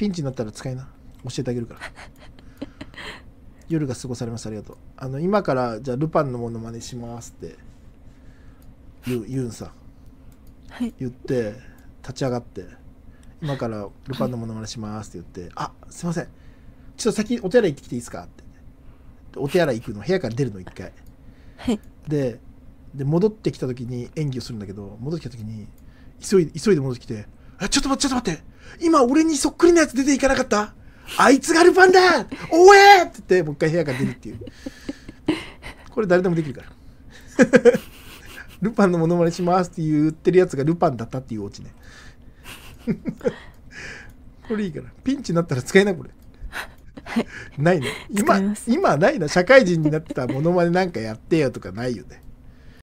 ピンチになったら使いな教えてあげるから夜が過ごされますありがとうあの今からじゃあルパンのものまねしますって言う言うんさ、はい、言って立ち上がって今からルパンのものまねしますって言って、はい、あすいませんちょっと先お手洗い行ってきていいですかってお手洗い行くの部屋から出るの一回、はい、でで戻ってきた時に演技をするんだけど戻ってきた時に急い急いで戻ってきて「えちょっと待ってちょっと待って今俺にそっくりなやつ出ていかなかったあいつがルパンだおえって言ってもう一回部屋から出るっていうこれ誰でもできるから ルパンのモノマネしますって言ってるやつがルパンだったっていうオチね これいいからピンチになったら使えないこれ、はい、ないね今今ないな社会人になったモノマネなんかやってよとかないよね